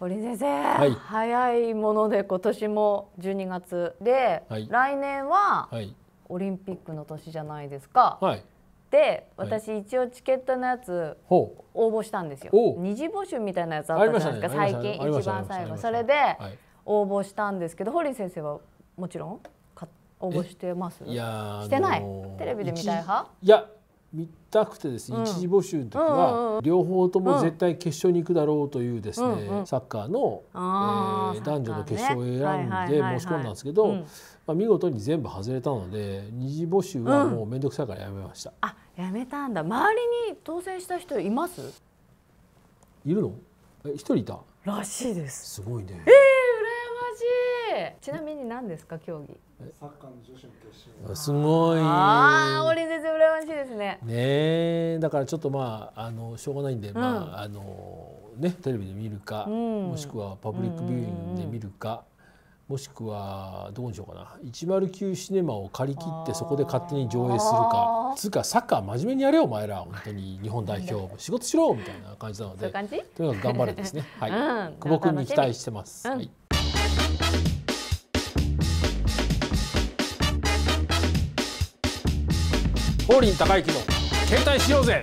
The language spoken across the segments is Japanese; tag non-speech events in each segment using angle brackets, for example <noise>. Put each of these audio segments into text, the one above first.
堀先生、はい、早いもので今年も12月で、はい、来年はオリンピックの年じゃないですか。はい、で私一応チケットのやつ応募したんですよ。二次募集みたいなやつあったじゃないですか、ね、最近一番最後それで応募したんですけど堀先生はもちろん応募してますいやしてないテレビで見たい派いや見たくてですね、うん、一次募集の時は、両方とも絶対決勝に行くだろうというですね、うんうん、サッカーの、ーえー、男女の決勝を選んで申し込んだんですけど、まあ、見事に全部外れたので二次募集はもう面倒くさいからやめました、うん、あやめたんだ周りに当選した人いますいるのえ一人いたらしいですすごいねえー、羨ましいちなみに何ですか競技サッカーの女子の決勝すごいああ俺全然羨ましいですねねだからちょっとまああのしょうがないんで、うん、まああのねテレビで見るか、うん、もしくはパブリックビューイングで見るか、もしくはどうにしようかな109シネマを借り切ってそこで勝手に上映するかつうかサッカー真面目にやれよお前ら本当に日本代表仕事しろみたいな感じなのでとにかく頑張れですね、はい、うん、久保君に期待してます。はい高の携帯しようぜ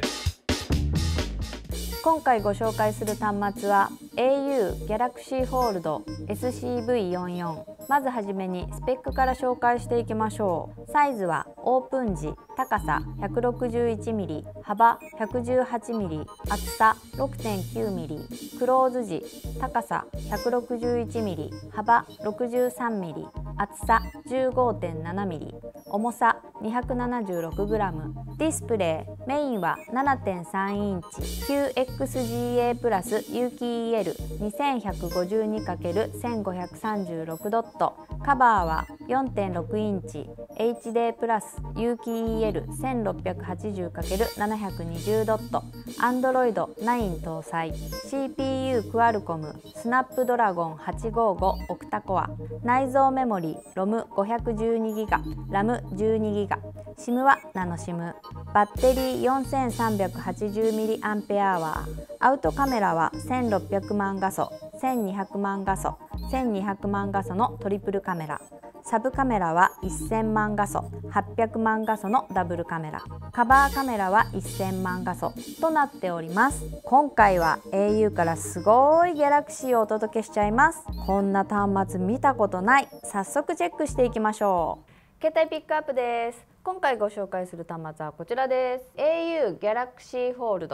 今回ご紹介する端末は au ギャラクシーホールド SCV44 まずはじめにスペックから紹介していきましょうサイズはオープン時高さ 161mm 幅 118mm 厚さ 6.9mm クローズ時高さ 161mm 幅 63mm 厚さ 15.7mm 重さ 276g ディスプレイメインは7.3インチ QXGA プラス有機 EL 2152×1536 ドットカバーは4.6インチ HD プラス有機 EL1680×720 ドット Android 9搭載 CPU クアルコムスナップドラゴン855オクタコア内蔵メモリ ROM512 g b RAM12 g b SIM はナノシムバッテリー 4380mAh アウトカメラは 1600m 万画素1200万画素1200万画素のトリプルカメラサブカメラは1000万画素800万画素のダブルカメラカバーカメラは1000万画素となっております今回は au からすごいギャラクシーをお届けしちゃいますこんな端末見たことない早速チェックしていきましょう携帯ピックアップです今回ご紹介する端末はこちらです au Galaxy Fold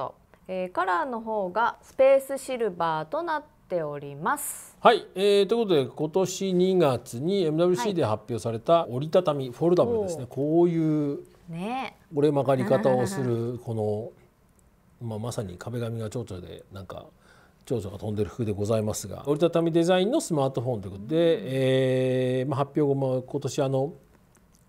えー、カラーの方がスペースシルバーとなっております。はい、えー、ということで今年2月に MWC で発表された折りたたみ、フォルダブルですねこういう折れ曲がり方をするこの、まあ、まさに壁紙が蝶々でなんか蝶々が飛んでる服でございますが折りたたみデザインのスマートフォンということで、うん、えー、まあ、発表後も今年あの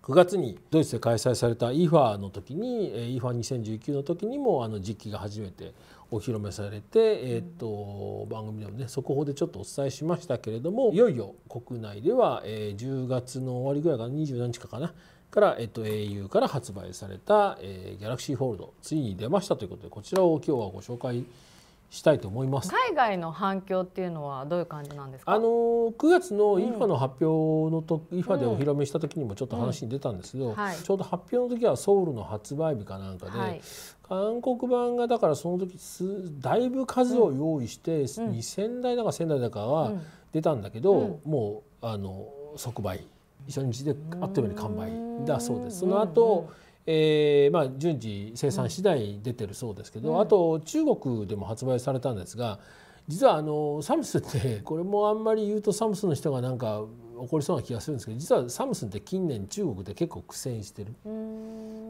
9月にドイツで開催された IFA の時に IFA2019 の時にもあの実機が初めてお披露目されて、えーと、番組でもね速報でちょっとお伝えしましたけれどもいよいよ国内では、えー、10月の終わりぐらいかな20何日かかなから、えーと、au から発売された、えー、ャラクシー y f o l ついに出ましたということでこちらを今日はご紹介します。したいと思います海外の反響っていうのはどういう感じなんですかあの9月の IFA の発表のと、うん、IFA でお披露目した時にもちょっと話に出たんですけど、うんはい、ちょうど発表の時はソウルの発売日かなんかで、はい、韓国版がだからその時だいぶ数を用意して、2,000台だか1,000台だかは出たんだけど、うん、もうあの即売初日であっという間に完売だそうです。その後、うんえー、まあ、順次生産次第出てるそうですけど、うん、あと中国でも発売されたんですが実はあのサムスンってこれもあんまり言うとサムスンの人がなんか怒りそうな気がするんですけど実はサムスンって近年中国で結構苦戦してる。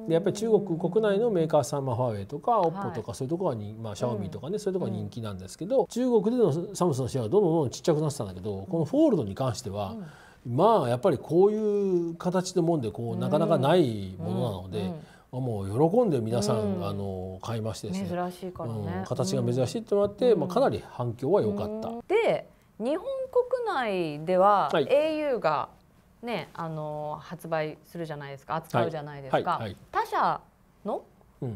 でやっぱり中国国内のメーカーさん、まあ、ファーウェイとかオッポとかそういうところに、まあ、シャオミとかね、そういうとこが人気なんですけど、中国でのサムスンのシェアはどんどんどんどんちっちゃくなってたんだけどこのフォールドに関しては、まあやっぱりこういう形のもんでこうなかなかないものなので。うんうんもう喜んで皆さん、うん、あの買いましてですね珍しいからね、うん、形が珍しいってもらって、うん、まあ、かなり反響は良かった。で日本国内では、はい、au が、ね、あの発売するじゃないですか扱うじゃないですか、はいはい、他社の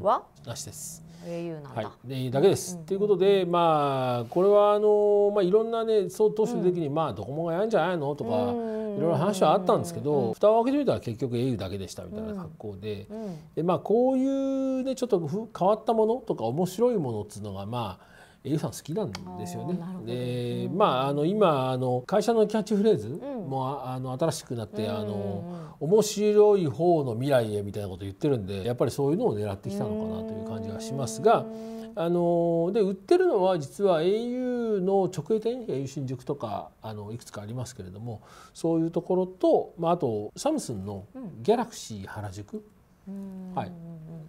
は、なしです。au なんだ、はい、だけです。と、いうことでまあこれはあの、まあ、いろんなねそう投資的に、まあドコモがやるんじゃないのとか。いろいろ話はあったんですけど蓋を開けてみたら結局 au だけでしたみたいな格好で,、でまあ、こういうねちょっと変わったものとか面白いものっていうのがまあ au さん好きなんですよね。で、うん、まああの今あの会社のキャッチフレーズも、うん、あの新しくなって、うん、あの面白い方の未来へみたいなこと言ってるんでやっぱりそういうのを狙ってきたのかなという感じがしますが。うんあので売ってるのは実は au の直営店 au 新宿とかあのいくつかありますけれどもそういうところと、まあ、あとサムスンのギャラクシー原宿、うん、はい、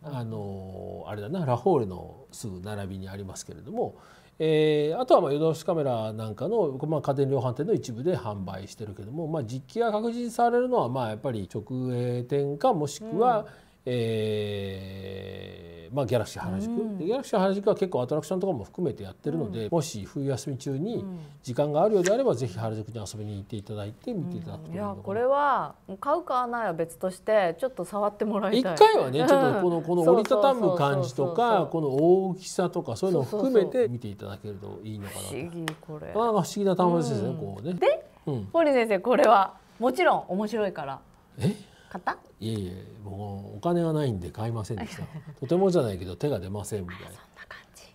あのあれだなラフォーレのすぐ並びにありますけれども、えー、あとはまあヨドバシカメラなんかの、まあ、家電量販店の一部で販売してるけども、まあ、実機が確実されるのはまあやっぱり直営店かもしくは、うんえーまあ、ギャラクシー原宿、うん、ギャラクシー原宿は結構アトラクションとかも含めてやってるので、うん、もし冬休み中に時間があるようであれば、うん、ぜひ原宿に遊びに行っていただいて見ていただくといい,、いやこれは買う買わないは別としてちょっと触ってもらいたい一回はね <laughs> ちょっとこのこの折りたたむ感じとかこの大きさとかそういうのを含めて見ていただけるといいのかな不思議これ不思議な単語ですね、こうねで、うん、堀先生これはもちろん面白いからえ方いえいえもうお金がないんで買いませんでした <laughs> とてもじゃないけど手が出ませんみたいな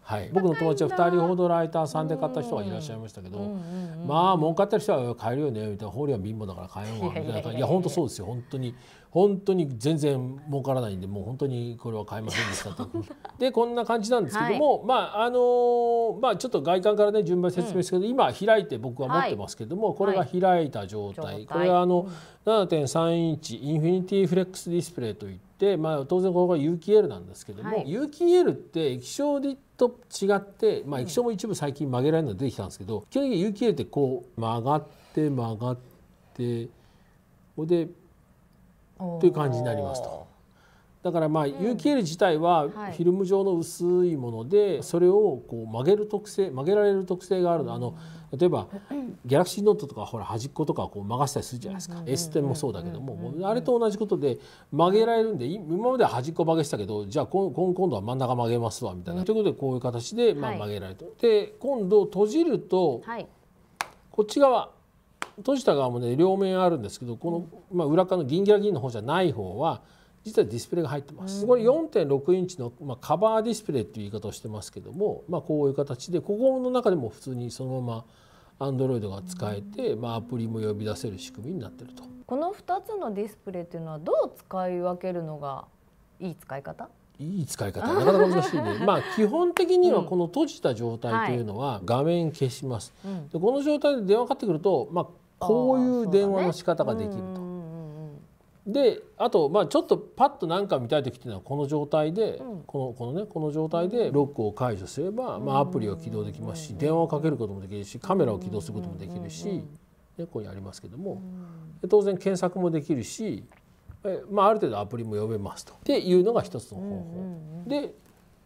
はい、僕の友達は2人ほどライターさんで買った人がいらっしゃいましたけど、うんうんうん、まあ儲かってる人は買えるよねみたいな法理は貧乏だから買えんわみたいないや本当そうですよ本当に本当に全然儲からないんでもう本当にこれは買えませんでしたと。<laughs> でこんな感じなんですけども、はい、まああのー、まあちょっと外観からね順番説明して、うん、今開いて僕は持ってますけども、はい、これが開いた状態これはあの7.3インチインフィニティフレックスディスプレイといって、まあ、当然これが有機 L なんですけども、有機 L って液晶ディッと違って、まあ、液晶も一部最近曲げられるのが出てきたんですけど、うん、基本的に有機 A ってこう曲がって曲がってここでという感じになりますと。だからまあ有機 L 自体はフィルム状の薄いものでそれをこう曲げる特性曲げられる特性があるのあの例えばギャラクシーノートとかほら端っことかこう曲がしたりするじゃないですか S 点もそうだけどもあれと同じことで曲げられるんで今までは端っこ曲げしたけどじゃあ今今度は真ん中曲げますわみたいなということでこういう形でまあ曲げられるで今度閉じるとこっち側閉じた側もね両面あるんですけどこのまあ裏側の銀ギラ銀の方じゃない方は実はディスプレイが入ってます。これ4.6インチの、まあ、カバーディスプレイっていう言い方をしてますけども、まあ、こういう形でここの中でも普通にそのまま Android が使えて、まあ、アプリも呼び出せる仕組みになってると。この2つのディスプレイっていうのはどう使い分けるのがいい使い方いい使い方なかなか難しいね <laughs> まあ基本的にはこの閉じた状態というのは画面消します、うんはい、でこの状態で電話かかってくると、まあ、こういう電話の仕方ができると。であと、まあ、ちょっとパッと何か見たい時っていうのはこの状態で、うん、このこのねこの状態でロックを解除すれば、まあ、アプリを起動できますし、電話をかけることもできるしカメラを起動することもできるし、ね、ここにありますけども、当然検索もできるし、えまあ、ある程度アプリも呼べますとっていうのが一つの方法、で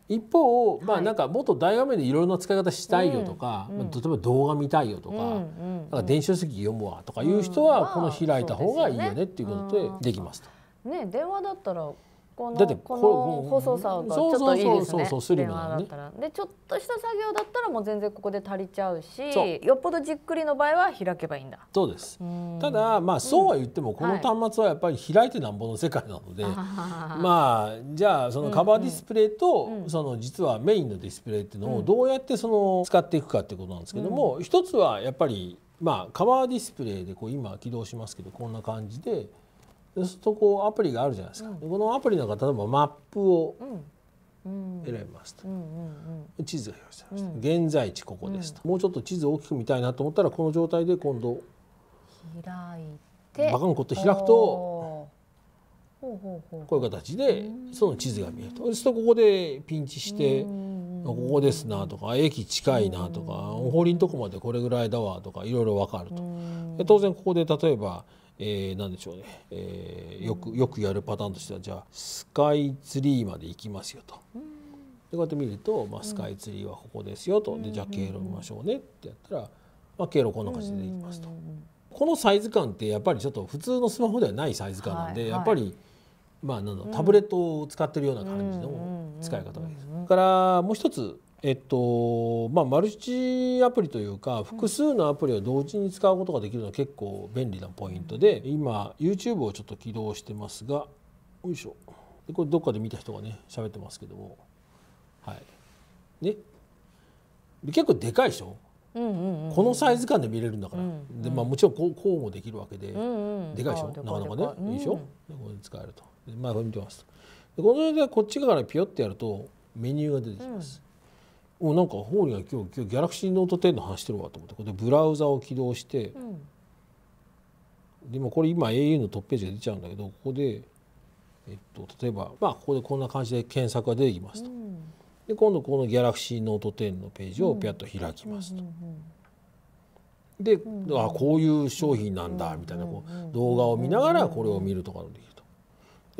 一方、まあ、なんかもっと大画面でいろいろな使い方したいよとか、例えば動画見たいよとか,、なんか電子書籍読むわとかいう人は、この開いた方がいいよねっていうことでできますと。ね、電話だったらこのこの細さがちょっといいですね電話だったら、ね、でちょっとした作業だったらもう全然ここで足りちゃうしよっぽどじっくりの場合は開けばいいんだそうですただまあそうは言ってもこの端末はやっぱり開いてなんぼの世界なので、はい、まあじゃあそのカバーディスプレイとその実はメインのディスプレイっていうのをどうやってその使っていくかっていうことなんですけども、うん、一つはやっぱりまあカバーディスプレイでこう今起動しますけどこんな感じで。そうするとこうアプリがあるじゃないですか、うん、このアプリなんか例えばマップを選びますと、地図が表示されました、現在地ここですと、もうちょっと地図を大きく見たいなと思ったらこの状態で今度開いてバカンコって開くとこういう形でその地図が見えると、そうするとここでピンチして。ここですなとか駅近いなとかお堀のとこまでこれぐらいだわとかいろいろ分かると当然ここで例えばえー、なんでしょうね、えー、よくよくやるパターンとしてはじゃあスカイツリーまで行きますよと。でこうやって見ると、まあ、スカイツリーはここですよと、でじゃあ経路見ましょうねってやったら、まあ、経路こんな感じでできますと。このサイズ感ってやっぱりちょっと普通のスマホではないサイズ感なんで、はいはい、やっぱり、まあ、なんタブレットを使ってるような感じの使い方がいいです。からもう一つえっとまあ、マルチアプリというか複数のアプリを同時に使うことができるのは結構便利なポイントで今 YouTube をちょっと起動してますがよいしょでこれどっかで見た人がね喋ってますけどもはいね結構でかいでしょ、うんうんうん、このサイズ感で見れるんだから、うんうん、でまあ、もちろんこうこうもできるわけで、うんうん、でかいでしょなかなかね、いいでしょこれで使えるとで、まあ、これ見てますでこの間こっち側からピヨってやるとメニューが出てきます、うんうなんかホーリーが今日今日ギャラクシーノート10の話してるわと思ってこれでブラウザを起動して、うん、でもこれ今 au のトップページが出ちゃうんだけどここで、えっと、例えばまあここでこんな感じで検索が出てきますと。うん、で今度このギャラクシーノート10のページをピャッと開きますと。で、あこういう商品なんだみたいなこう動画を見ながらこれを見るとかできる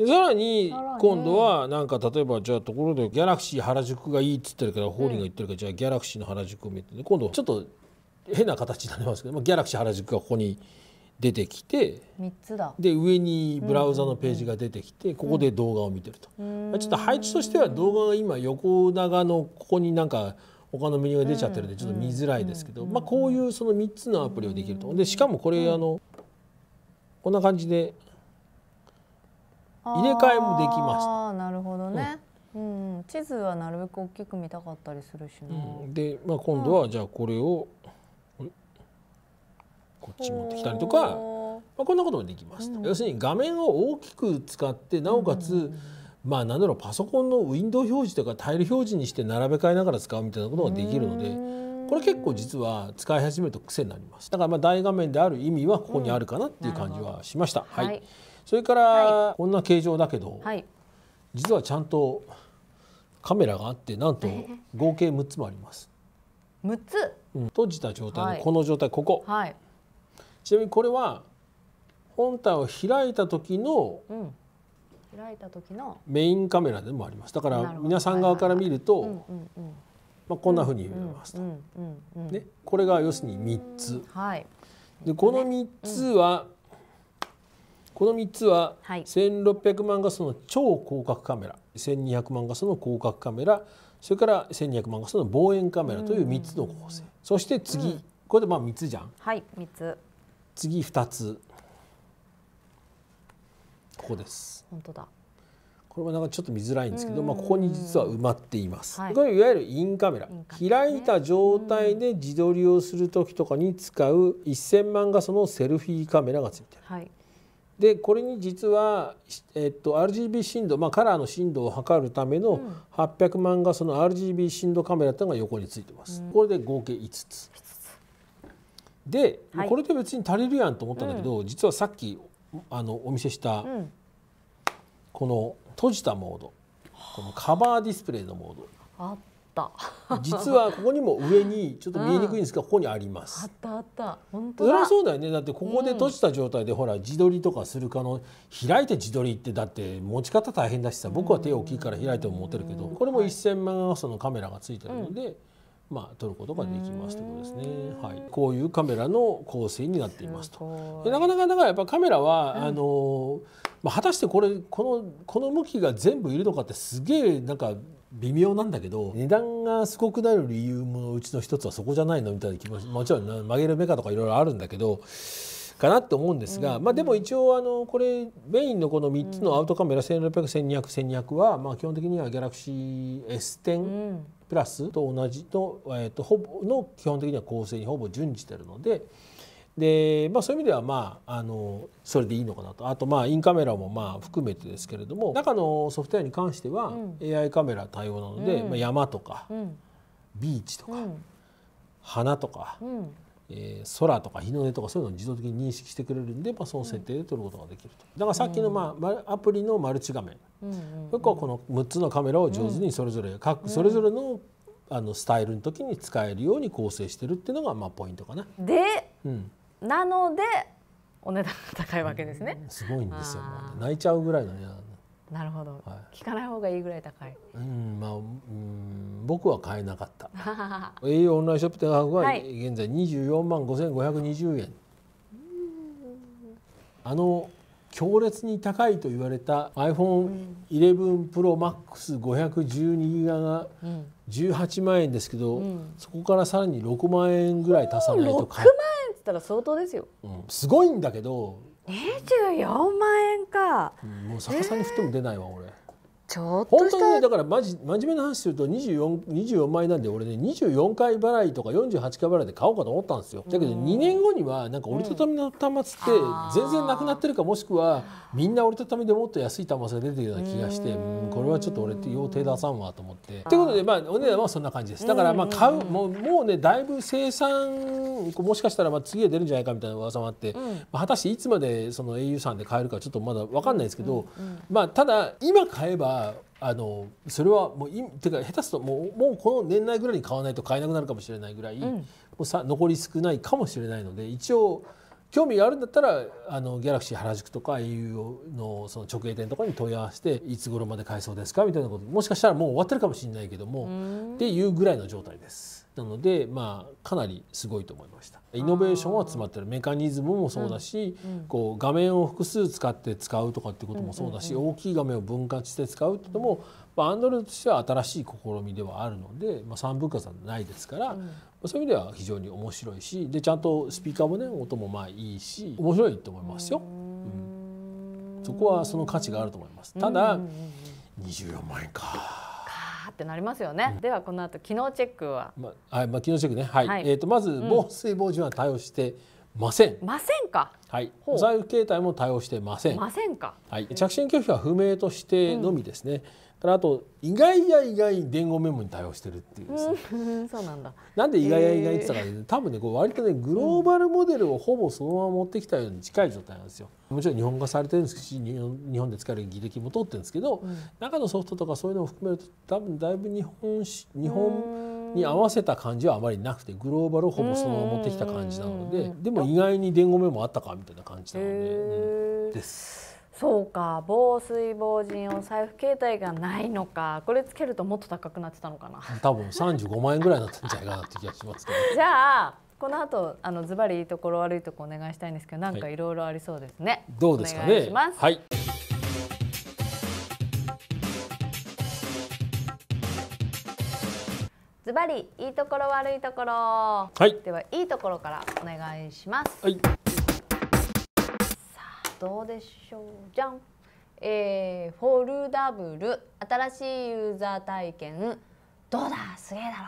さらに今度はなんか例えばじゃあところでギャラクシー原宿がいいっつってるからホーリーが言ってるからじゃあギャラクシーの原宿を見て今度ちょっと変な形になりますけどギャラクシー原宿がここに出てきてで上にブラウザのページが出てきてここで動画を見てると、うん、ちょっと配置としては動画が今横長のここになんか他のメニューが出ちゃってるんでちょっと見づらいですけど、まあ、こういうその3つのアプリをできるとでしかもこれあのこんな感じで入れ替えもできました。あなるほどね、うん、うん、地図はなるべく大きく見たかったりするし、ねうん、で、まあ、今度はじゃあこれを、うん、こっち持ってきたりとか、まあ、こんなこともできます。要するに画面を大きく使ってなおかつ、まあ何だろうパソコンのウィンドウ表示とかタイル表示にして並べ替えながら使うみたいなことができるので。これ結構実は使い始めると癖になりますだからまあ大画面である意味はここにあるかなっていう感じはしました、はい、はいそれから、はい、こんな形状だけど、はい、実はちゃんとカメラがあってなんと合計6つもあります。6つ、うん、閉じた状態のこの状態、はい、ここ、はい、ちなみにこれは本体を開いた時の、うん、開いた時のメインカメラでもありますだから皆さん側から見ると、まあ、こんなふうに見えますと、ね、これが要するに3つ、はい、でこの3つは、うんこの3つは、1600万画素の超広角カメラ1200万画素の広角カメラそれから1200万画素の望遠カメラという3つの構成、そして次、うん、これでまあ3つじゃん。はい3つ次2つここです。本当だこれもなんかちょっと見づらいんですけど、まあ、ここに実は埋まっています、はい、これいわゆるインカメラ、ね、開いた状態で自撮りをする時とかに使う1000万画素のセルフィーカメラがついてる、はい、でこれに実は、えっと、RGB 振動、まあ、カラーの振動を測るための800万画素の RGB 振動カメラっていうのが横についてます。うん、これで合計5つで、はい、これで別に足りるやんと思ったんだけど、うん、実はさっきあのお見せした、この閉じたモードこのカバーディスプレイのモードた実はここにも上にちょっと見えにくいんですが、うん、ここにありますあったあった本当だそうだよねだってここで閉じた状態で、うん、ほら自撮りとかする可能開いて自撮りってだって持ち方大変だしさ僕は手大きいから開いても持てるけどこれも1,000万画素のカメラがついてるので、うんまあ、撮ることができますということですね、はい、こういうカメラの構成になっていますとなかなかだからやっぱカメラは、うん、あのまあ、果たしてこれこのこの向きが全部いるのかってすげえなんか微妙なんだけど値段がすごくなる理由もうちの一つはそこじゃないのみたいな気持ちもちろん曲げるメカとかいろいろあるんだけどかなって思うんですが、うん、まあ、でも一応あのこれメインのこの3つのアウトカメラ160012001200はまあ基本的には GalaxyS10 プラスと同じの,、えー、とほぼの基本的には構成にほぼ準じてるので。で、まあ、そういう意味では、まあ、あのそれでいいのかなとあと、まあ、インカメラもまあ含めてですけれども中のソフトウェアに関しては、AI カメラ対応なので、うん、まあ、山とか、うん、ビーチとか、花とか、うん、えー、空とか日の出とかそういうのを自動的に認識してくれるんで、まあ、その設定で撮ることができると。だからさっきの、まあアプリのマルチ画面、うんうん、この6つのカメラを上手にそれぞれ、各それぞれのあのスタイルの時に使えるように構成してるっていうのがまあポイントかな。で、うん、なのでお値段が高いわけですね、うん、すごいんですよ泣いちゃうぐらいの値段なるほど、はい、聞かない方がいいぐらい高いうんまあうん僕は買えなかった au <laughs> オンラインショップ店博は現在二十四万五千五百二十円。あの強烈に高いと言われた iPhone11ProMax512GB が18万円ですけど、うん、そこからさらに6万円ぐらい足さないと買6万円っつったら相当ですよ、うん、すごいんだけど24万円か、うん、もう逆さに振っても出ないわ、えー、俺。ちょっと本当にねだからまじ真面目な話すると 24, 24枚なんで俺ね24回払いとか48回払いで買おうかと思ったんですよだけど2年後にはなんか折りたたみの端末って全然なくなってるかもしくはみんな折りたたみでもっと安い端末が出てるような気がしてこれはちょっと俺って手出さんわと思ってってことでまあお値段はそんな感じですだからまあ買うもうもうねだいぶ生産もしかしたらまあ次は出るんじゃないかみたいな噂もあって、まあ、果たしていつまでその au さんで買えるかちょっとまだ分かんないですけど、まあただ今買えばあのそれはもういてか下手すともうもうこの年内ぐらいに買わないと買えなくなるかもしれないぐらい、うん、もうさ残り少ないかもしれないので一応興味があるんだったらあのギャラクシー原宿とか au のその直営店とかに問い合わせていつ頃まで買えそうですかみたいなこともしかしたらもう終わってるかもしれないけどもっていうぐらいの状態です。なので、まあ、かなりすごいと思いましたイノベーションは詰まってるメカニズムもそうだし、うん、こう画面を複数使って使うとかってこともそうだし、うんうんうん、大きい画面を分割して使うってとも、まあ、アンドロイドとしては新しい試みではあるので、まあ、3分割はないですから、うん、そういう意味では非常に面白いしでちゃんとスピーカーもね音もまあいいし面白いと思いますよ、うん。そこはその価値があると思います。ただ、24万円かってなりますよね、うん、ではこの後機能チェックはまあ、はいまあ、機能チェックねはい、はい、えーと、とまず防水防塵は対応してません、ませんかはいお財布携帯も対応してませんませんかはい着信拒否は不明としてのみですね、うんからあと意外や意外伝言メモに対応してるっていうね、うん、<laughs> そうなんだなんで意外や意外ってたか、ね、えー、多分ねこう割とねグローバルモデルをほぼそのまま持ってきたように近い状態なんですよ。もちろん日本化されてるんですし日本で使える技歴も通ってるんですけど、うん、中のソフトとかそういうのを含めると多分だいぶ日本日本に合わせた感じはあまりなくてグローバルをほぼそのまま持ってきた感じなのででも意外に伝言メモあったかみたいな感じなので、うん、です。そうか防水防塵お財布携帯がないのかこれつけるともっと高くなってたのかな多分35万円ぐらいになったんじゃないかなって気がしますけど <laughs> じゃあこの後あのズバリいいところ悪いとこお願いしたいんですけどなんかいろいろありそうですね、はい、どうですかねはいズバリいいところ悪いところはいではいいところからお願いしますはいどうでしょうじゃん、えー、フォルダブル新しいユーザー体験どうだすげえだろ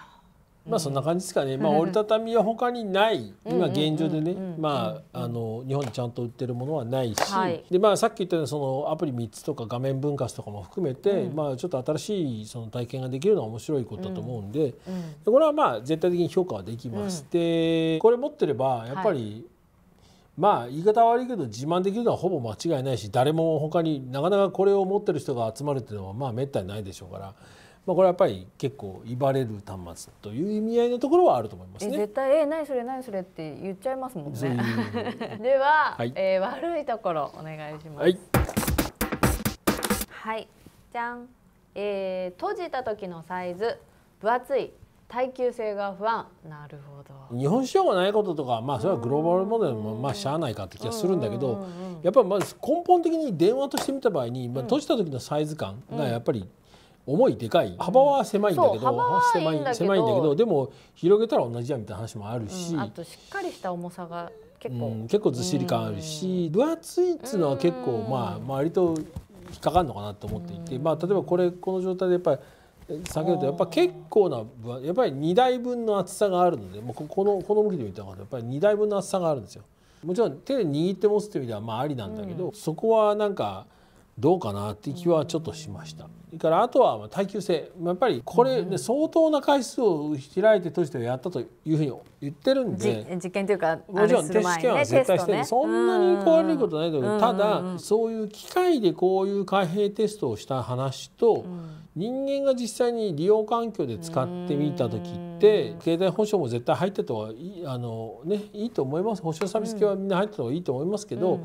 うまあそんな感じですかね、まあ、折りたたみは他にない今現状でねまああの日本にちゃんと売ってるものはないし、はい、でまあ、さっき言ったようにそのアプリ3つとか画面分割とかも含めて、うん、まあ、ちょっと新しいその体験ができるのは面白いことだと思うんでうんうん、でこれはまあ絶対的に評価はできます。でこれ持ってればやっぱり、はいまあ言い方悪いけど自慢できるのはほぼ間違いないし誰も他になかなかこれを持ってる人が集まるっていうのはまあめったにないでしょうから。まあ、これやっぱり結構威張れる端末という意味合いのところはあると思いますね。絶対えー、何それ何それって言っちゃいますもんね。<laughs> <laughs> では、はい、えー、悪いところお願いします。はい、はい、じゃん、えー、閉じた時のサイズ分厚い耐久性が不安なるほど日本市場がないこととかまあそれはグローバルモデルもまあしゃあないかって気がするんだけどやっぱりまず根本的に電話としてみた場合に、まあ、閉じた時のサイズ感がやっぱり、重いでかい幅は狭いんだけど、狭いんだけどでも広げたら同じやみたいな話もあるし、うん、あとしっかりした重さが結構、うん、結構ずっしり感あるし、分厚いっつうのは結構まあ割と引っかかるのかなと思っていて、まあ例えばこれこの状態でやっぱり先ほどやっぱ結構なやっぱり2台分の厚さがあるのでもうこのこの向きで見た方、らやっぱり2台分の厚さがあるんですよ。もちろん手で握って持つという意味ではまあありなんだけど、うん、そこはなんかどうかなって気はちょっとしました。それからあとは耐久性やっぱりこれ、ね、相当な回数を開いて閉じてやったというふうに言ってるんで実験というかもちろんテスト試験は絶対して、ね、そんなに壊れることないけどただそういう機械でこういう開閉テストをした話と、うん人間が実際に利用環境で使ってみた時って経済保障も絶対入ってた方がいいあの、ね、いいと思います保証サービス系はみんな入ってた方がいいと思いますけど、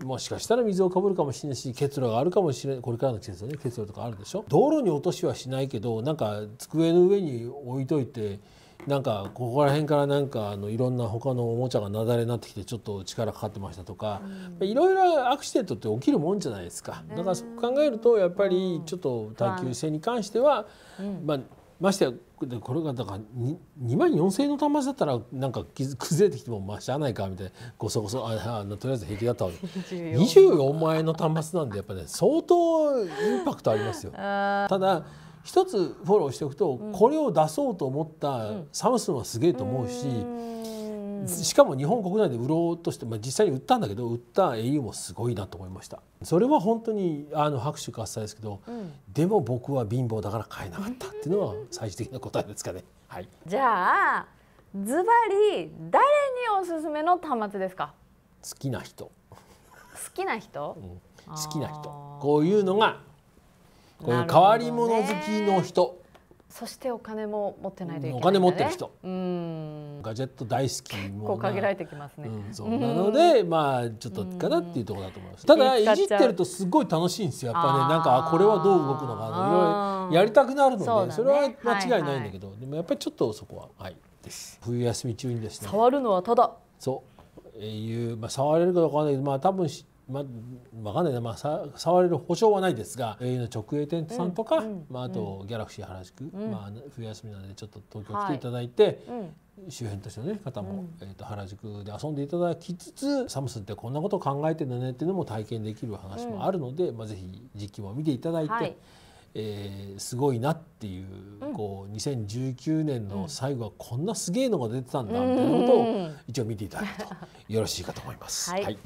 うん、もしかしたら水をかぶるかもしれないし結露があるかもしれないこれからの季節ね結露とかあるでしょ道路に落としはしないけどなんか机の上に置いといて。なんかここら辺からなんかあのいろんな他のおもちゃが雪崩になってきてちょっと力かかってましたとか、うん、いろいろアクシデントって起きるもんじゃないですかだからそう考えるとやっぱりちょっと耐久性に関しては、まあましてやこれがだから 2, 2万4,000円の端末だったらなんか崩れてきてもまあしゃあないかみたいなごそごそああとりあえず平気だったわけ24万円の端末なんでやっぱね相当インパクトありますよ。<laughs> ただ一つフォローしておくと、うん、これを出そうと思ったサムスンはすげえと思うし、うん、しかも日本国内で売ろうとして、まあ、実際に売ったんだけど売った au もすごいなと思いましたそれは本当にあの拍手喝采ですけど、うん、でも僕は貧乏だから買えなかったっていうのは最終的な答えですかね。はい、じゃあズバリ誰におすすめの端末ですか好きな人好きな人、好きな人こういうのがこの変わり者好きの人、そしてお金も持ってないといけない、ね、お金持ってる人うんガジェット大好き結構限られてきますね、うん、そうなので、まあちょっとかなっていうところだと思いますただいじってるとすごい楽しいんですよやっぱねなんかこれはどう動くのかいろいろやりたくなるのでそ,、ね、それは間違いないんだけど、はいはい、でもやっぱりちょっとそこははいです冬休み中にですね触るのはただそういう、まあ、触れるかどうかわかんないけどまあ多分知ってまわかんないな、まあ、さ触れる保証はないですが au の直営店さんとか、まあ、あと、ギャラクシー原宿、まあ、冬休みなのでちょっと東京来ていただいて、周辺としての、ね、方も、えー、と原宿で遊んでいただきつつサムスンってこんなことを考えてるねっていうのも体験できる話もあるので、まあ、ぜひ実機も見ていただいて。えー、すごいなっていううん、こう2019年の最後はこんなすげえのが出てたんだみたいなことを一応見ていただくとよろしいかと思います。はい、はい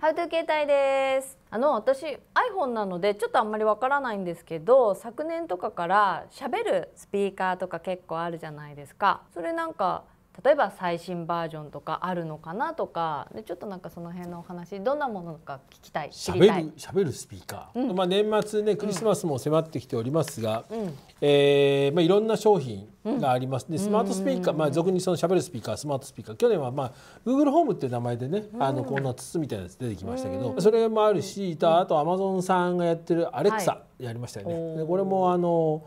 ハウトゥー携帯ですあの私 iPhone なのでちょっとあんまりわからないんですけど昨年とかからしゃべるスピーカーとか結構あるじゃないですかそれなんか例えば最新バージョンとかあるのかなとかでちょっとなんかその辺のお話どんなものか聞きたいしゃべるしゃべるスピーカー、うん、まあ、年末ねクリスマスも迫ってきておりますが、うん、えー、まあ、いろんな商品があります、うん、でスマートスピーカー、まあ、俗にそのしゃべるスピーカースマートスピーカー去年は、まあ、Google ホームって名前でね、あのこんな筒みたいなやつ出てきましたけど、それもあるしあと Amazon さんがやってるアレクサやりましたよね。でこれもあの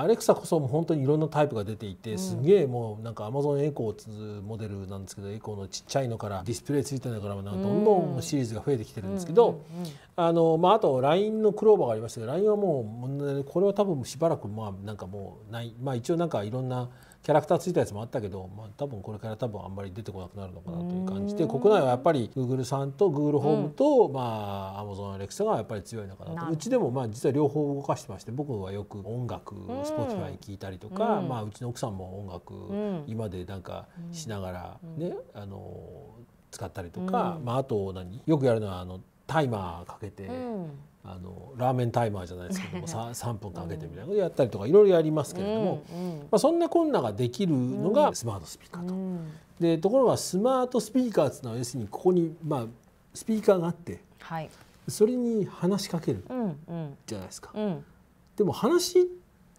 アレクサこそも本当にいろんなタイプが出ていてすげえもうなんかアマゾンエコーつモデルなんですけどエコーのちっちゃいのからディスプレイついてないからなんかどんどんシリーズが増えてきてるんですけどあのまああと LINE のクローバーがありましたけど LINE はもうこれは多分しばらくまあなんかもうないまあ一応なんかいろんなキャラクターついたやつもあったけど、まあ、多分これから多分あんまり出てこなくなるのかなという感じで国内はやっぱり Google さんと Google ホームと、うん、まあ Amazon アレクサがやっぱり強いのかなとうちでもまあ実は両方動かしてまして僕はよく音楽 Spotify 聴いたりとか、うん、まあ、うちの奥さんも音楽、うん、今でなんかしながらね、あの使ったりとか、まあ、あと何よくやるのはあのタイマーかけて、うん、あのラーメンタイマーじゃないですけども 3, <laughs> 分かけてみたいなことやったりとかいろいろやりますけれども、うん、まあ、そんなこんなができるのがスマートスピーカーと。うん、でところがスマートスピーカーっていうのは要するにここに、まあ、スピーカーがあって、はい、それに話しかけるじゃないですか。うんうん、でも話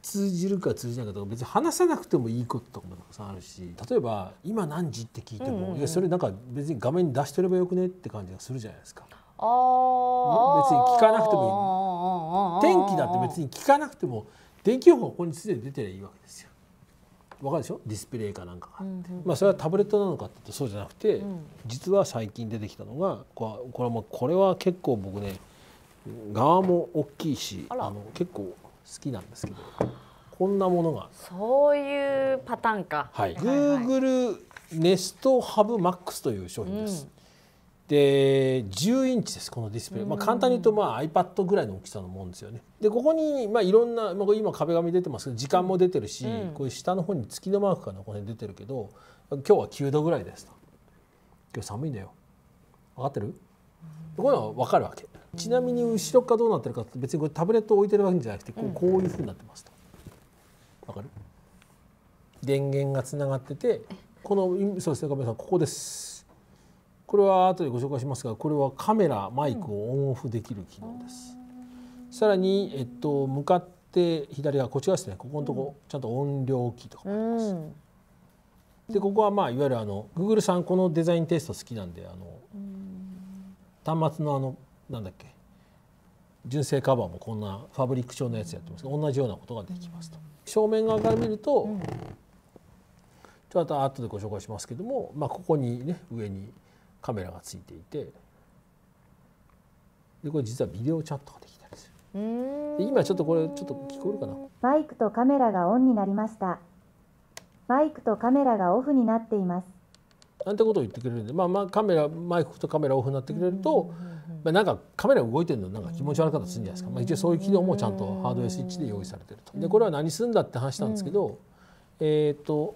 通じるか通じないかとか別に話さなくてもいいこととかもたくさんあるし例えば「今何時?」って聞いても、うんうんうん、いやそれなんか別に画面に出してればよくねって感じがするじゃないですか。別に聞かなくてもいい天気だって別に聞かなくても天気予報ここにすでに出てればいいわけですよ。わかるでしょディスプレイかなんかが、うんまあ、それはタブレットなのかってそうじゃなくて、うん、実は最近出てきたのがこれはもうこれは結構僕ね側も大きいしあの結構好きなんですけどこんなものがそういうパターンか、はい、はいはい Google ネストハブマックスという商品です、で10インチですこのディスプレイ、まあ、簡単に言うとまあ iPad ぐらいの大きさのものですよねでここにまあいろんな、まあ、今壁紙出てますけど時間も出てるし、うん、こういう下の方に月のマークがこの辺出てるけど今日は9度ぐらいですと今日寒いんだよ分かってるこういうのは分かるわけちなみに後ろからどうなってるかって別にこれタブレット置いてるわけじゃなくてこうこういうふうになってますと分かる電源がつながっててこのそうですねごめんなさいここですこれは後でご紹介しますがこれはカメラマイクをオンオフできる機能です、うん、さらに、えっと、向かって左側こっち側ですねここのとこ、ちゃんと音量キーとかもあります、うん、でここはまあいわゆるあの Google さんこのデザインテスト好きなんであの、端末のあのなんだっけ純正カバーもこんなファブリック調のやつやってます同じようなことができますと正面側から見ると、ちょっと後でご紹介しますけども、まあ、ここにね上にカメラがついていてでこれ実はビデオチャットができたりするで今ちょっとこれちょっと聞こえるかなマイクとカメラがオンになりましたマイクとカメラがオフになっていますなんてことを言ってくれるんで、まあ、まあカメラマイクとカメラオフになってくれると、まあ、なんかカメラ動いてるのなんか気持ち悪かったりするんじゃないですか、まあ、一応そういう機能もちゃんとハードウェアスイッチで用意されてるとでこれは何するんだって話なんですけど、えっ、ー、と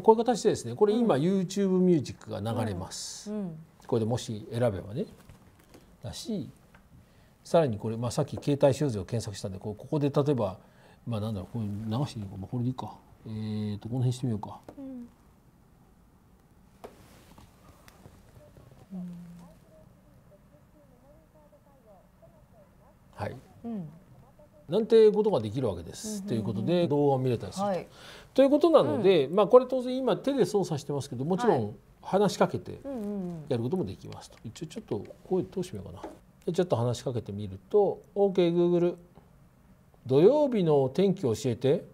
こういう形でですねこれ今 YouTube ミュージックが流れます、うんうん、これでもし選べばねだしさらにこれ、まあ、さっき携帯使用税を検索したんでここで例えば、まあ、なんだろうこれ流していいうか、まあ、これでいいか、えー、とこの辺してみようか。うんはい、うん、なんてことができるわけです。ということで動画を見れたりすると。はいということなので、うん、まあこれ当然今手で操作してますけどもちろん話しかけてやることもできますと、一応ちょっと声どうしようかなでちょっと話しかけてみると OKGoogle、OK、土曜日の天気を教えて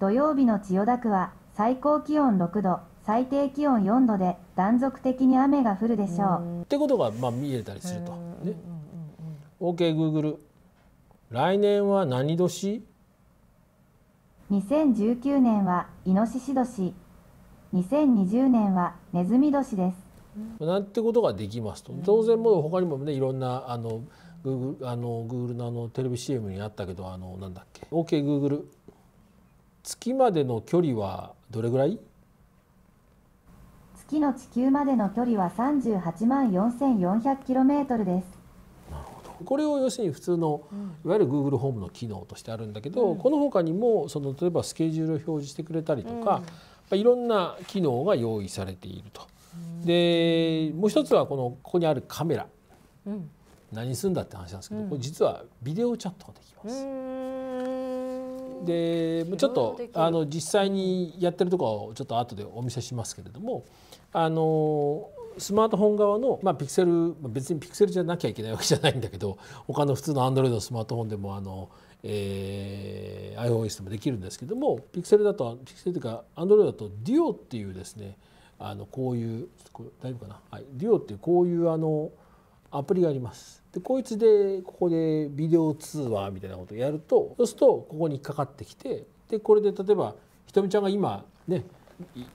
土曜日の千代田区は最高気温6度最低気温4度で断続的に雨が降るでしょう。ってことがまあ見えたりすると。ね、OKGoogle、OK、来年は何年2019年はイノシシ年2020年はネズミ年です。なんてことができますと当然もう他にもねいろんなあのグーグルあのグーグルのあのテレビ CM にあったけどあのなんだっけ OK グーグル月までの距離はどれぐらい月の地球までの距離は38万4 4 0 0トルです。これを要するに普通のいわゆる Google ホームの機能としてあるんだけど、うん、このほかにもその例えばスケジュールを表示してくれたりとか、うん、いろんな機能が用意されていると。でもう一つはこのここにあるカメラ、うん、何すんだって話なんですけど、これ実はビデオチャットができます。でちょっとあの実際にやってるとこをちょっと後でお見せしますけれどもあのスマートフォン側の、まあ、ピクセル別にピクセルじゃなきゃいけないわけじゃないんだけど <laughs> 他の普通のアンドロイドのスマートフォンでもあの、えー、iOS でもできるんですけどもピクセルだとピクセルというかアンドロイドだと Duo っていうですねあのこういう大丈夫かな、はい、Duo っていうこういうあのアプリがあります。でこいつでここでビデオ通話みたいなことをやるとそうするとここに引っかかってきてでこれで例えばひとみちゃんが今ね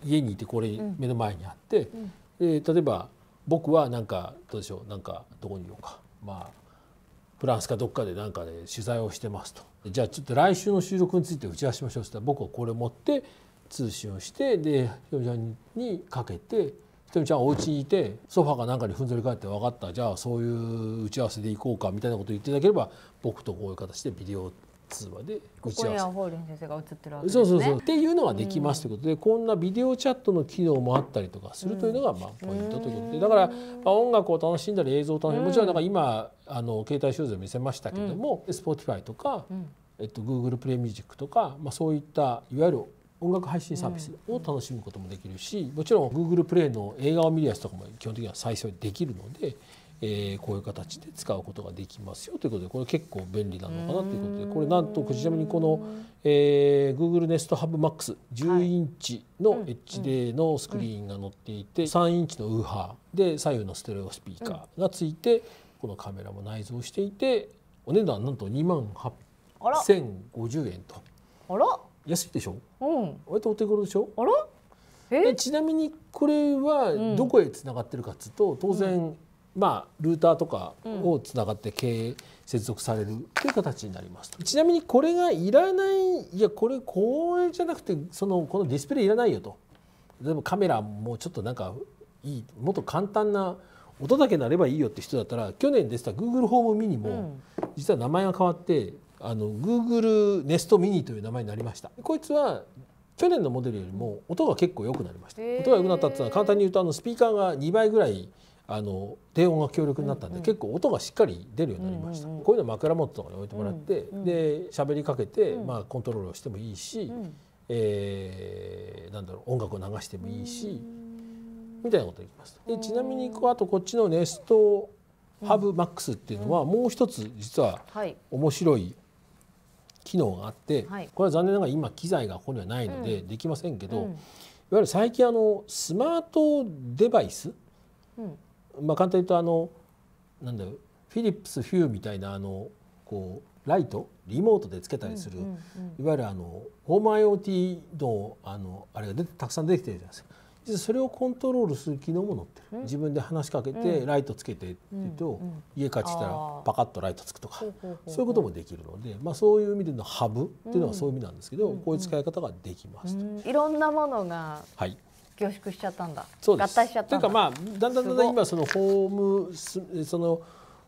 家にいてこれ目の前にあって、うんうんえー、例えば僕はなんかどうでしょうなんかどこにいようかまあフランスかどっかでなんかで、取材をしてますとじゃあちょっと来週の収録について打ち合わせしましょうそったら僕はこれ持って通信をしてでひとみちゃんにかけてひとみちゃんお家にいてソファかなんかにふんぞり返って分かったじゃあそういう打ち合わせで行こうかみたいなことを言っていただければ僕とこういう形でビデオ通話で打ち合わせここにホン先生が映ってるわけですねそうそうそうっていうのができますということで、うん、こんなビデオチャットの機能もあったりとかするというのがまあポイントということで、だから、まあ、音楽を楽しんだり映像を楽しんだりもちろんなんか今あの携帯収を見せましたけども、うん、Spotify とか、うんえっと、Google プレイミュージックとか、まあ、そういったいわゆる音楽配信サービスを楽しむこともできるし、もちろん Google プレイの映画を見るやつとかも基本的には再生できるので。えー、こういう形で使うことができますよということでこれ結構便利なのかなということでこれなんとちなみにこの、えー、Google Nest Hub Max 10インチの HD のスクリーンが載っていて3インチのウーハーで左右のステレオスピーカーがついてこのカメラも内蔵していてお値段なんと2万8,050円と。あら安いでしょ、うん、割とお手頃でしょあらえちなみにこれはどこへつながってるかっつうと当然、まあ、ルーターとかをつながって経営接続されるという形になります、うん、ちなみにこれがいらないいやこれこれじゃなくてそのこのディスプレイいらないよとでもカメラもちょっとなんかいいもっと簡単な音だけなればいいよって人だったら去年でした Google ホームミニも実は名前が変わってあの Google ネストミニという名前になりましたこいつは去年のモデルよりも音が結構良くなりました音が良くなったっていうのは簡単に言うとあのスピーカーが2倍ぐらいあの低音が強力になったんで、うんうん、結構音がしっかり出るようになりました、うんうん、こういうの枕元とかに置いてもらって、うんうん、で喋りかけて、まあ、コントロールをしてもいいし、うん、えー、なんだろう音楽を流してもいいし、みたいなことできますでちなみにあとこっちのネストハブマックスっていうのはもう一つ実は面白い機能があって、はい、これは残念ながら今機材がここにはないのでできませんけど、いわゆる最近あのスマートデバイス、うんまあ、簡単に言うとあのなんだろうフィリップス・ヒューみたいなあのこうライトリモートでつけたりする、うんうんうん、いわゆるあのホーム IoT のあのあれが出てたくさん出てきてるじゃないですか。それをコントロールする機能も載ってる、自分で話しかけてライトつけてって言うと、うんうん、家帰ってきたらパカッとライトつくとかそういうこともできるので、まあ、そういう意味でのハブっていうのはそういう意味なんですけど、こういう使い方ができますと、いろんなものが、はい、凝縮しちゃったんだそうです合体しちゃったというかまあだんだんだんだん今そのホームその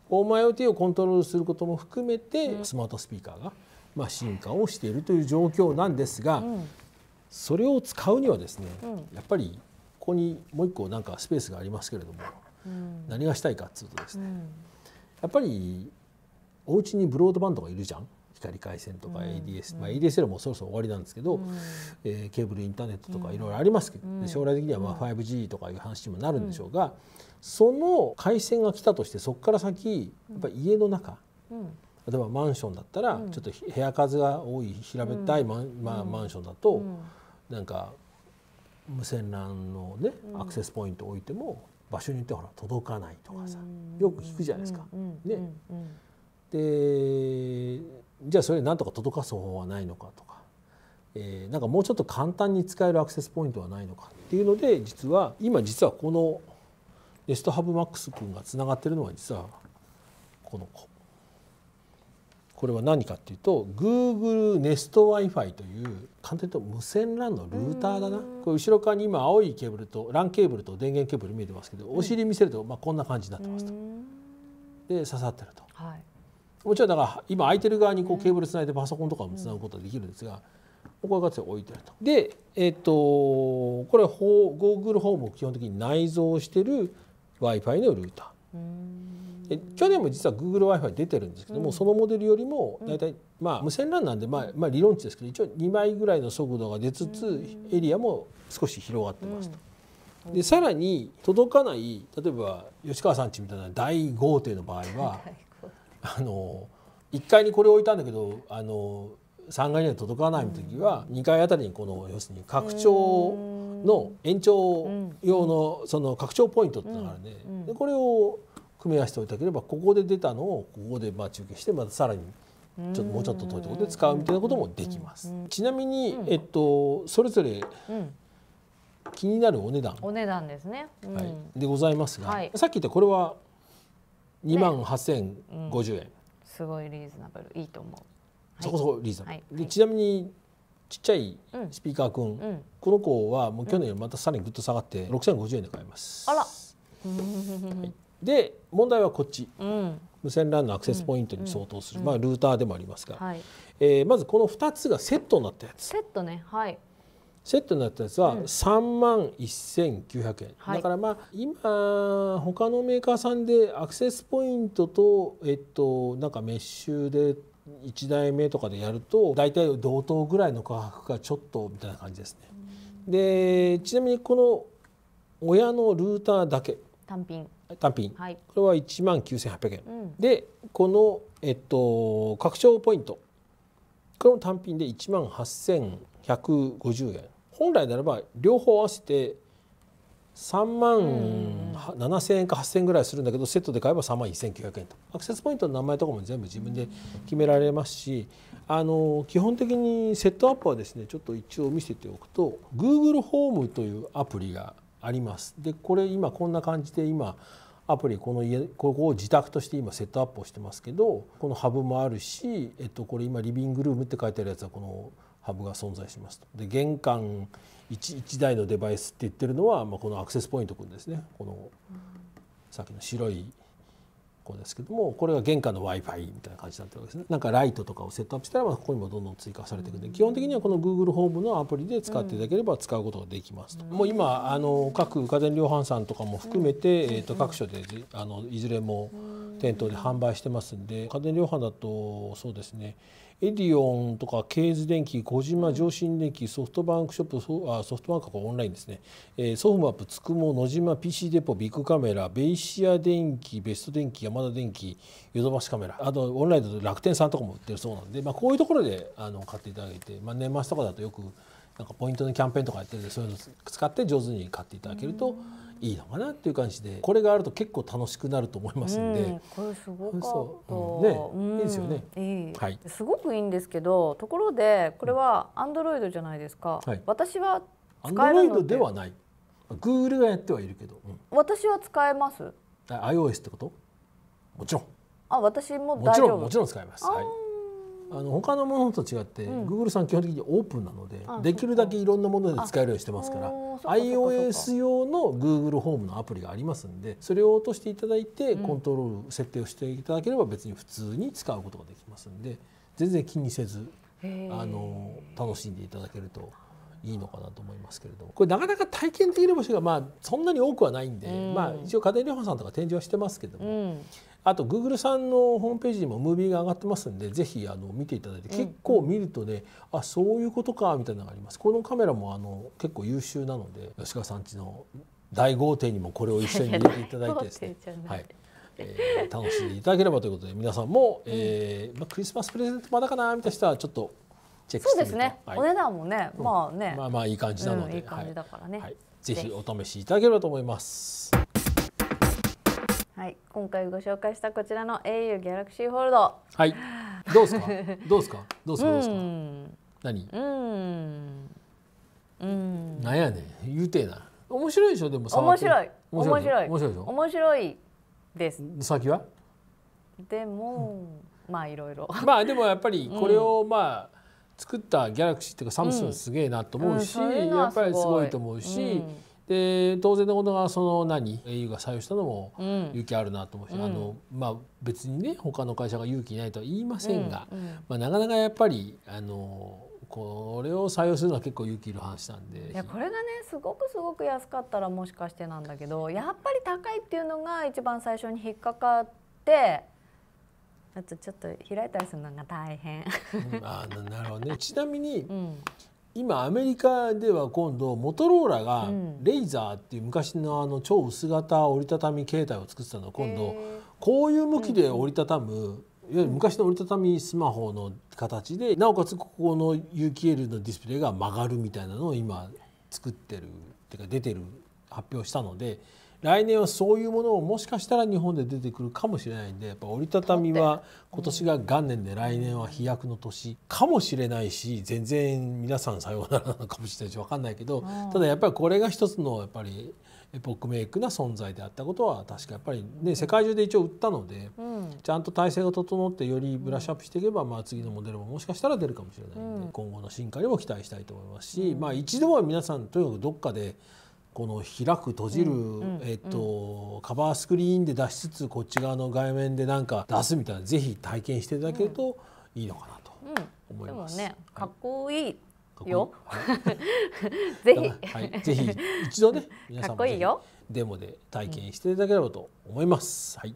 ホーム IoT をコントロールすることも含めて、うん、スマートスピーカーが、まあ、進化をしているという状況なんですが、うん、それを使うにはですね、うん、やっぱりここにもう一個なんかスペースがありますけれども、何がしたいかっつうとですね、やっぱりお家にブロードバンドがいるじゃん。光回線とか ADS、うん、まあ、ADSL もそろそろ終わりなんですけど、うん、えー、ケーブルインターネットとかいろいろありますけど、将来的にはまあ 5G とかいう話にもなるんでしょうが、その回線が来たとしてそこから先やっぱ家の中、例えばマンションだったら、ちょっと部屋数が多い平べったいマン,、まあ、マンションだと、うなんか無線 LAN のね、アクセスポイント置いても場所によってほら届かないとかさ、よく聞くじゃないですか。ね、でじゃあそれ何とか届かす方法はないのかとか、えー、なんかもうちょっと簡単に使えるアクセスポイントはないのかっていうので実は今実はこのネストハブマックス君がつながってるのは実はこの子。これは何かっていうと Google Nest Wi-Fi という簡単に言うと無線 LAN のルーターだなこれ後ろ側に今青いケーブルと LAN ケーブルと電源ケーブル見えてますけどお尻見せるとまあこんな感じになってますと。で刺さってると。はいもちろんだから今空いてる側にこうケーブルつないでパソコンとかもつなぐことはできるんですが、ここはかつて置いてると。で、えっ、ー、とこれゴーグルホームを基本的に内蔵してる w i f i のルーター。去年も実は Google w i f i 出てるんですけども、うん、そのモデルよりも大体、まあ、無線 LAN なんで、まあまあ、理論値ですけど一応2枚ぐらいの速度が出つつ、エリアも少し広がってますと。でさらに届かない例えば吉川さんちみたいな大豪邸の場合は <laughs> あの1階にこれ置いたんだけどあの3階には届かない時は2階あたりにこの要するに拡張の延長用のその拡張ポイントってのがあるねでこれを組み合わせておいたければここで出たのをここで待ち中継してまたさらにちょっともうちょっと遠いところで使うみたいなこともできます。ちなみに、えっと、それぞれ気になるお値段お値段ですね、はい、でございますが、さっき言ったこれは二万八千五十円、ね、すごいリーズナブルいいと思う、そこそこリーズナブル、はい、ちなみにちっちゃいスピーカー君、うん、この子はもう去年またさらにぐっと下がって六千五十円で買えます、あら、はい、<laughs> で問題はこっち、うん、無線 LAN のアクセスポイントに相当する、うん、まあ、ルーターでもありますが、はい、えー、まずこの二つがセットになったやつセットねはいセットになったやつは3万1900円、うん、だからまあ今他のメーカーさんでアクセスポイントとえっとなんかメッシュで1台目とかでやると大体同等ぐらいの価格がちょっとみたいな感じですね。うん、でちなみにこの親のルーターだけ単品単品、はい、これは1万9800円、うん、でこの、えっと、拡張ポイントこれも単品で1万8150円本来ならば両方合わせて3万7,000円か8,000円ぐらいするんだけどセットで買えば3万1,900円とアクセスポイントの名前とかも全部自分で決められますしあの基本的にセットアップはですねちょっと一応見せておくと Google ホームというアプリがあります。でこれ今こんな感じで今アプリこの家ここを自宅として今セットアップをしてますけどこのハブもあるし、えっと、これ今リビングルームって書いてあるやつはこのハブが存在しますと。で玄関 1, 1台のデバイスって言ってるのは、まあ、このアクセスポイントくんですねこのさっきの白い子ですけどもこれが玄関の w i f i みたいな感じになってるわけですねなんかライトとかをセットアップしたらここにもどんどん追加されていくんで基本的にはこの Google ホームのアプリで使っていただければ使うことができますと、もう今あの各家電量販さんとかも含めて、えー、と各所であのいずれも店頭で販売してますんで家電量販だとそうですねエディオンとかケーズ電機小島上信電機ソフトバンクショップソあソフトバンクはオンラインですね、えー、ソフマップつくも野島 PC デポビッグカメラベイシア電機ベスト電機ヤマダ電機ヨドバシカメラあとオンラインだと楽天さんとかも売ってるそうなんで、まあ、こういうところであの買っていただいて、まあ、年末とかだとよくなんかポイントのキャンペーンとかやっててそういうの使って上手に買っていただけるといいのかなっていう感じでこれがあると結構楽しくなると思いますんで、うん、これすごかった、うん、ね、いいですよねいい、はい、すごくいいんですけどところでこれはアンドロイドじゃないですか、はい、私は使えるのアンドロイドではないグー o g がやってはいるけど、私は使えます iOS ってこともちろんあ私ももちろんもちろん使えますはいあの他のものと違って、うん、Google さん基本的にオープンなのでできるだけいろんなもので使えるようにしてますから iOS 用の Google ホームのアプリがありますんでそれを落としていただいてコントロール設定をしていただければ別に普通に使うことができますんで全然気にせずあの楽しんでいただけるといいのかなと思いますけれどもこれなかなか体験できる場所がまあそんなに多くはないんで、まあ、一応家電量販さんとか展示はしてますけども、うん、あと Google さんのホームページにもムービーが上がってますんでぜひあの見ていただいて結構見るとね、うん、あそういうことかみたいなのがありますこのカメラもあの結構優秀なので吉川さんちの大豪邸にもこれを一緒に入れていただいてですね。はいえー、楽しんでいただければということで皆さんも、えーまあ、クリスマスプレゼントまだかなみたいな人はちょっとチェックしてそうですね、はい、お値段もね、うん、まあねまあまあいい感じなので、うん、いい感じだからね、はいはい、ぜひお試しいただければと思います。はい、今回ご紹介したこちらの au ギャラクシーホールド。はい。どうですか。どうですか。どうですか。どうですか。何。うん。うん。なんやねん。言うてな。面白いでしょでも面白い。面白い。面白い面白いです。先は。でも、うん、まあいろいろ。まあでもやっぱりこれをまあ。作ったギャラクシーっていうかサムスンすげえなと思うし、やっぱりすごいと思うし、で当然のことがその何 au が採用したのも勇気あるなと思うし、うん、あのまあ、別にね他の会社が勇気ないとは言いませんが、うんうん、まあ、なかなかやっぱりあのこれを採用するのは結構勇気いる話なんでいやこれがねすごくすごく安かったらもしかしてなんだけどやっぱり高いっていうのが一番最初に引っかかってあとちょっと開いたりするのが大変。あなるほどねちなみに、うん今アメリカでは今度モトローラがレイザーっていう昔のあの超薄型折りたたみ携帯を作ってたのを今度こういう向きで折りたたむいわゆる昔の折りたたみスマホの形でなおかつここの UKL のディスプレイが曲がるみたいなのを今作ってるっていうか出てる発表したので。来年はそういうものをもしかしたら日本で出てくるかもしれないんでやっぱ折りたたみは今年が元年で来年は飛躍の年かもしれないし全然皆さんさようならなのかもしれないし分かんないけど、ただやっぱりこれが一つのやっぱりエポックメイクな存在であったことは確かやっぱりね世界中で一応売ったので、ちゃんと体制が整ってよりブラッシュアップしていけば、まあ、次のモデルももしかしたら出るかもしれないんで、今後の進化にも期待したいと思いますし、まあ一度は皆さんとにかくどっかでこの開く閉じる、えっと、カバースクリーンで出しつつこっち側の外面でなんか出すみたいなぜひ体験していただけるといいのかなと思います。でもね <laughs> <laughs> かっこいいよ、ぜひ、はい、ぜひ一度ね皆さんもデモで体験していただければと思います。はい